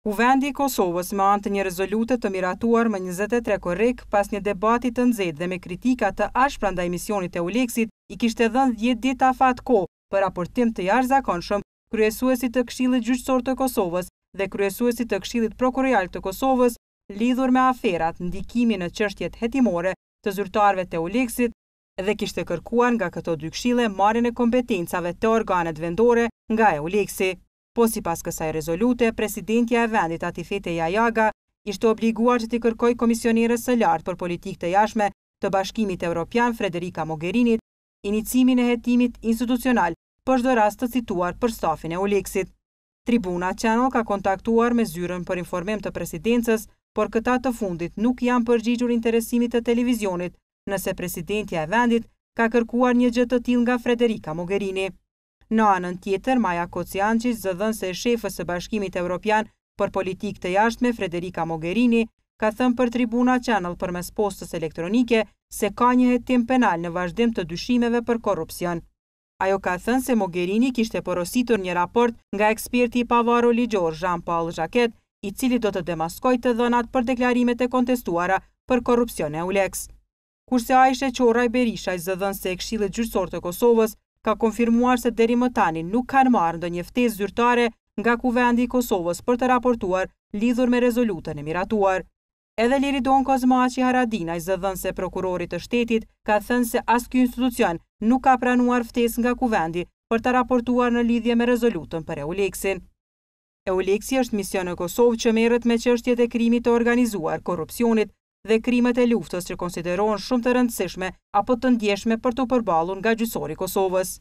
Kuvendi i Kosovës me antë një rezolutet të miratuar më 23 korek pas një debatit të nëzet dhe me kritika të ashpra nda emisionit e uleksit, i kishtë edhën 10 dita afat ko për aportim të jarë zakonshëm, kryesuesit të kshilit gjyqësor të Kosovës dhe kryesuesit të kshilit prokurial të Kosovës, lidhur me aferat ndikimi në qështjet hetimore të zyrtarve të uleksit dhe kishtë kërkuar nga këto dy kshile marin e kompetencave të organet vendore nga e uleksit po si pas kësaj rezolute, presidentja e vendit Atifete Jajaga ishte obliguar që t'i kërkoj komisionirës së lartë për politik të jashme të bashkimit Europian Frederika Mogherinit, inicimin e jetimit institucional për shdo rast të cituar për stafin e Uleksit. Tribuna Channel ka kontaktuar me zyrën për informim të presidencës, por këta të fundit nuk janë përgjigjur interesimit të televizionit, nëse presidentja e vendit ka kërkuar një gjëtë të til nga Frederika Mogherini. Në anën tjetër, Maja Kocianqis, zëdhën se shefës e bashkimit Europian për politik të jashtme, Frederika Mogherini, ka thëmë për tribuna channel për mes postës elektronike se ka një hetim penal në vazhdim të dyshimeve për korupcion. Ajo ka thënë se Mogherini kishte porositur një raport nga eksperti i pavaro ligjor Jean-Paul Jacquet, i cili do të demaskoj të dhënat për deklarimet e kontestuara për korupcion e uleks. Kurse a ishe qoraj Berisha i zëdhën se e kshilët gjyrësor të Kosovës ka konfirmuar se deri më tani nuk kanë marrë ndë ftes zyrtare nga kuvendi i Kosovës për të raportuar lidhur me rezolutën e miratuar. Edhe Liridon Kozmaqi Haradina i zëdhën se prokurorit të shtetit ka thënë se as kjo institucion nuk ka pranuar ftes nga kuvendi për të raportuar në lidhje me rezolutën për Euleksin. Euleksi është mision në Kosovë që merët me qështjet e krimit të organizuar korupcionit dhe krimet e luftës që konsiderohen shumë të rëndësishme apo të ndjeshme për të përbalun nga gjysori Kosovës.